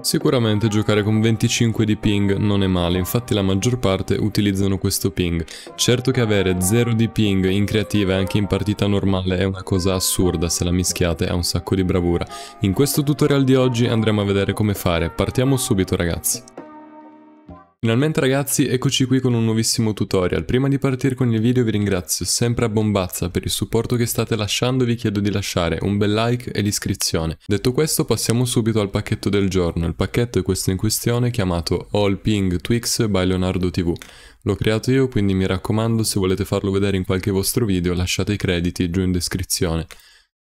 Sicuramente giocare con 25 di ping non è male, infatti la maggior parte utilizzano questo ping. Certo che avere 0 di ping in creativa e anche in partita normale è una cosa assurda se la mischiate a un sacco di bravura. In questo tutorial di oggi andremo a vedere come fare, partiamo subito ragazzi. Finalmente ragazzi, eccoci qui con un nuovissimo tutorial. Prima di partire con il video vi ringrazio sempre a bombazza per il supporto che state lasciando vi chiedo di lasciare un bel like e l'iscrizione. Detto questo passiamo subito al pacchetto del giorno. Il pacchetto è questo in questione chiamato All Ping Twix by Leonardo TV. L'ho creato io, quindi mi raccomando, se volete farlo vedere in qualche vostro video, lasciate i crediti giù in descrizione.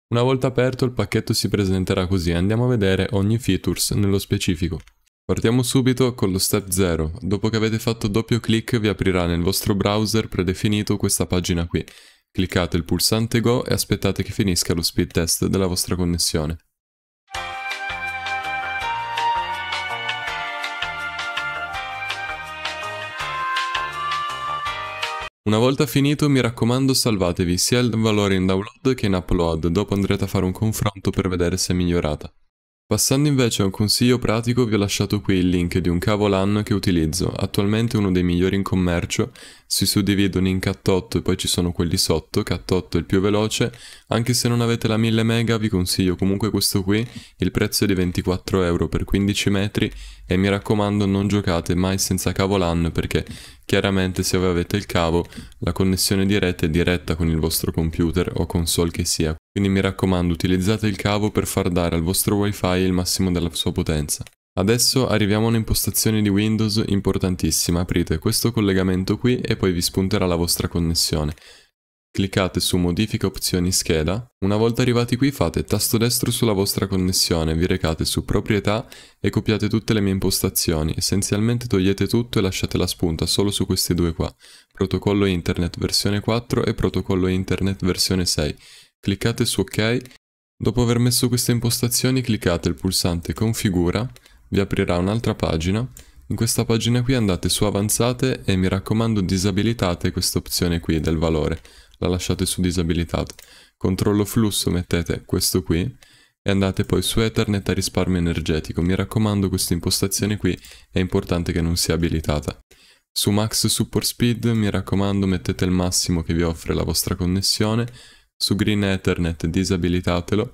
Una volta aperto il pacchetto si presenterà così, andiamo a vedere ogni features nello specifico. Partiamo subito con lo step 0. Dopo che avete fatto doppio clic vi aprirà nel vostro browser predefinito questa pagina qui. Cliccate il pulsante Go e aspettate che finisca lo speed test della vostra connessione. Una volta finito mi raccomando salvatevi sia il valore in download che in upload, dopo andrete a fare un confronto per vedere se è migliorata. Passando invece a un consiglio pratico vi ho lasciato qui il link di un cavo LAN che utilizzo, attualmente uno dei migliori in commercio, si suddividono in CAT8 e poi ci sono quelli sotto, CAT8 è il più veloce, anche se non avete la 1000 mega vi consiglio comunque questo qui, il prezzo è di 24 euro per 15 metri e mi raccomando non giocate mai senza cavo LAN perché chiaramente se avete il cavo la connessione di rete è diretta con il vostro computer o console che sia quindi mi raccomando utilizzate il cavo per far dare al vostro wifi il massimo della sua potenza. Adesso arriviamo a un'impostazione di Windows importantissima, aprite questo collegamento qui e poi vi spunterà la vostra connessione. Cliccate su modifica opzioni scheda, una volta arrivati qui fate tasto destro sulla vostra connessione, vi recate su proprietà e copiate tutte le mie impostazioni, essenzialmente togliete tutto e lasciate la spunta solo su questi due qua, protocollo internet versione 4 e protocollo internet versione 6 cliccate su ok, dopo aver messo queste impostazioni cliccate il pulsante configura, vi aprirà un'altra pagina, in questa pagina qui andate su avanzate e mi raccomando disabilitate questa opzione qui del valore, la lasciate su disabilitate Controllo flusso mettete questo qui e andate poi su Ethernet a risparmio energetico. Mi raccomando questa impostazione qui è importante che non sia abilitata. Su Max Support Speed mi raccomando mettete il massimo che vi offre la vostra connessione su Green Ethernet disabilitatelo.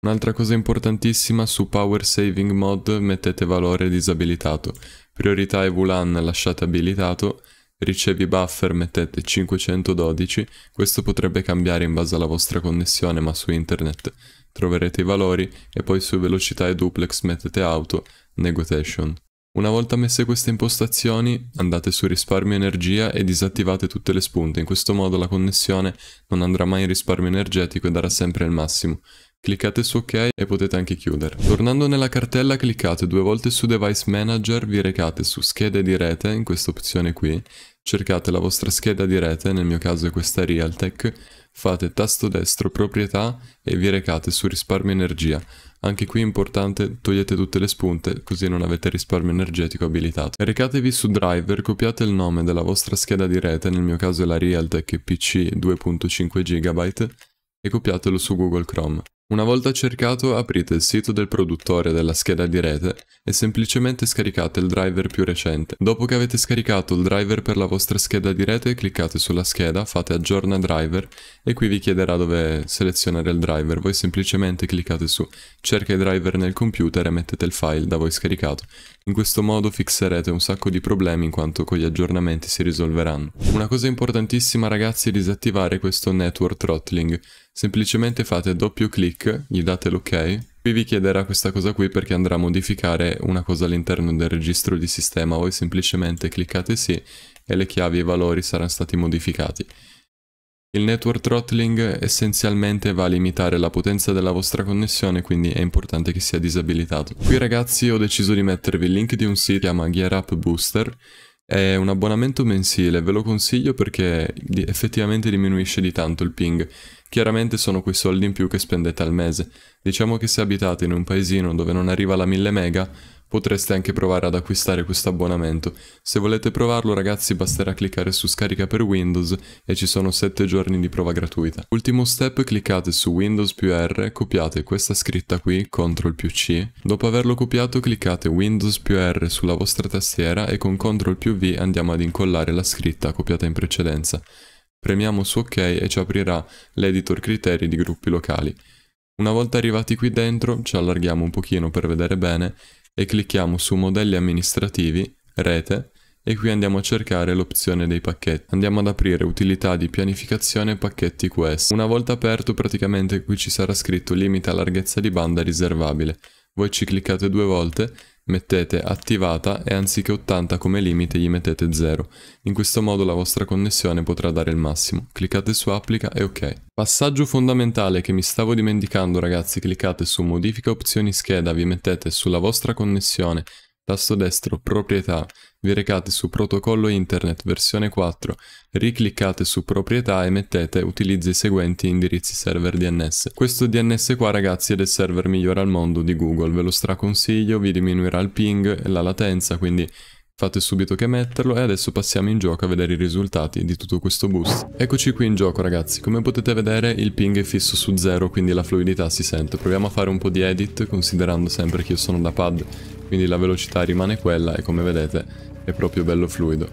Un'altra cosa importantissima, su Power Saving Mod mettete valore disabilitato, priorità e VLAN lasciate abilitato, ricevi buffer mettete 512, questo potrebbe cambiare in base alla vostra connessione ma su internet troverete i valori e poi su velocità e duplex mettete auto, negotiation. Una volta messe queste impostazioni, andate su risparmio energia e disattivate tutte le spunte, in questo modo la connessione non andrà mai in risparmio energetico e darà sempre il massimo. Cliccate su ok e potete anche chiudere. Tornando nella cartella cliccate due volte su Device Manager, vi recate su schede di rete, in questa opzione qui, cercate la vostra scheda di rete, nel mio caso è questa Realtek, fate tasto destro proprietà e vi recate su risparmio energia. Anche qui è importante, togliete tutte le spunte così non avete risparmio energetico abilitato. Recatevi su driver, copiate il nome della vostra scheda di rete, nel mio caso è la Realtek PC 2.5 GB, e copiatelo su Google Chrome. Una volta cercato aprite il sito del produttore della scheda di rete e semplicemente scaricate il driver più recente. Dopo che avete scaricato il driver per la vostra scheda di rete cliccate sulla scheda, fate aggiorna driver e qui vi chiederà dove selezionare il driver. Voi semplicemente cliccate su cerca i driver nel computer e mettete il file da voi scaricato. In questo modo fixerete un sacco di problemi in quanto con gli aggiornamenti si risolveranno. Una cosa importantissima ragazzi è disattivare questo network throttling. Semplicemente fate doppio clic, gli date l'ok, qui vi chiederà questa cosa qui perché andrà a modificare una cosa all'interno del registro di sistema, voi semplicemente cliccate sì e le chiavi e i valori saranno stati modificati. Il network throttling essenzialmente va a limitare la potenza della vostra connessione, quindi è importante che sia disabilitato. Qui ragazzi ho deciso di mettervi il link di un sito che si chiama Gear Up Booster, è un abbonamento mensile, ve lo consiglio perché effettivamente diminuisce di tanto il ping. Chiaramente sono quei soldi in più che spendete al mese. Diciamo che se abitate in un paesino dove non arriva la 1000 mega, potreste anche provare ad acquistare questo abbonamento. Se volete provarlo ragazzi basterà cliccare su scarica per Windows e ci sono 7 giorni di prova gratuita. Ultimo step cliccate su Windows più R, copiate questa scritta qui, CTRL più C. Dopo averlo copiato cliccate Windows più R sulla vostra tastiera e con CTRL più V andiamo ad incollare la scritta copiata in precedenza. Premiamo su OK e ci aprirà l'editor criteri di gruppi locali. Una volta arrivati qui dentro ci allarghiamo un pochino per vedere bene e clicchiamo su modelli amministrativi, rete e qui andiamo a cercare l'opzione dei pacchetti. Andiamo ad aprire utilità di pianificazione pacchetti QS. Una volta aperto praticamente qui ci sarà scritto limita larghezza di banda riservabile. Voi ci cliccate due volte mettete attivata e anziché 80 come limite gli mettete 0. In questo modo la vostra connessione potrà dare il massimo. Cliccate su applica e ok. Passaggio fondamentale che mi stavo dimenticando ragazzi, cliccate su modifica opzioni scheda, vi mettete sulla vostra connessione, tasto destro proprietà, vi recate su Protocollo Internet versione 4, ricliccate su Proprietà e mettete Utilizzi i seguenti indirizzi server DNS. Questo DNS qua ragazzi è del server migliore al mondo di Google, ve lo straconsiglio, vi diminuirà il ping, e la latenza, quindi Fate subito che metterlo e adesso passiamo in gioco a vedere i risultati di tutto questo boost. Eccoci qui in gioco ragazzi, come potete vedere il ping è fisso su 0 quindi la fluidità si sente. Proviamo a fare un po' di edit considerando sempre che io sono da pad quindi la velocità rimane quella e come vedete è proprio bello fluido.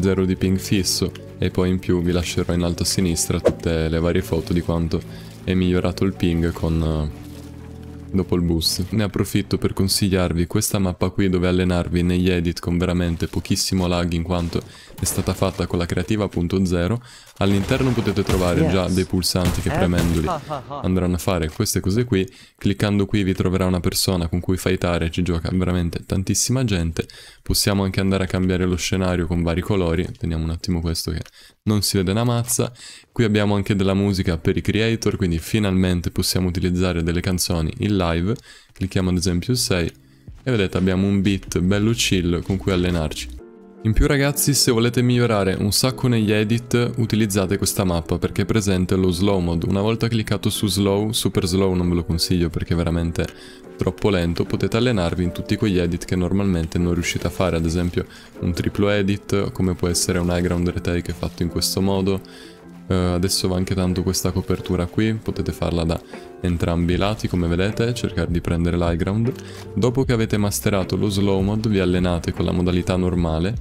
0 di ping fisso e poi in più vi lascerò in alto a sinistra tutte le varie foto di quanto è migliorato il ping con eh, dopo il bus. Ne approfitto per consigliarvi questa mappa qui dove allenarvi negli edit con veramente pochissimo lag in quanto è stata fatta con la creativa.0 All'interno potete trovare già dei pulsanti che eh? premendoli ah, ah, ah. andranno a fare queste cose qui. Cliccando qui vi troverà una persona con cui fightare, ci gioca veramente tantissima gente. Possiamo anche andare a cambiare lo scenario con vari colori. Teniamo un attimo questo che non si vede una mazza. Qui abbiamo anche della musica per i creator, quindi finalmente possiamo utilizzare delle canzoni in live. Clicchiamo ad esempio 6 e vedete abbiamo un beat bello chill con cui allenarci. In più ragazzi se volete migliorare un sacco negli edit utilizzate questa mappa perché è presente lo slow mode. Una volta cliccato su slow, super slow non ve lo consiglio perché è veramente troppo lento, potete allenarvi in tutti quegli edit che normalmente non riuscite a fare, ad esempio un triplo edit come può essere un high ground retake fatto in questo modo Uh, adesso va anche tanto questa copertura qui, potete farla da entrambi i lati come vedete, cercare di prendere l'high ground. Dopo che avete masterato lo slow mod vi allenate con la modalità normale,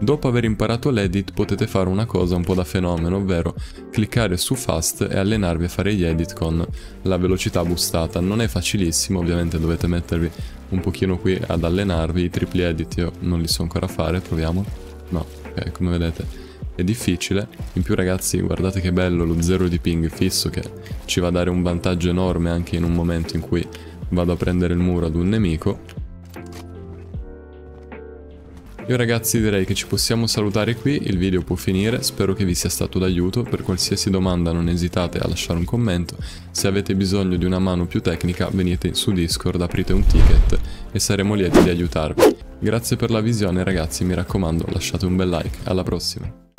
dopo aver imparato l'edit potete fare una cosa un po' da fenomeno, ovvero cliccare su fast e allenarvi a fare gli edit con la velocità boostata. Non è facilissimo, ovviamente dovete mettervi un pochino qui ad allenarvi, i tripli edit io non li so ancora fare, proviamo. No, ok, eh, come vedete è difficile, in più ragazzi guardate che bello lo 0 di ping fisso che ci va a dare un vantaggio enorme anche in un momento in cui vado a prendere il muro ad un nemico. Io ragazzi direi che ci possiamo salutare qui, il video può finire, spero che vi sia stato d'aiuto, per qualsiasi domanda non esitate a lasciare un commento, se avete bisogno di una mano più tecnica venite su Discord, aprite un ticket e saremo lieti di aiutarvi. Grazie per la visione ragazzi, mi raccomando lasciate un bel like, alla prossima!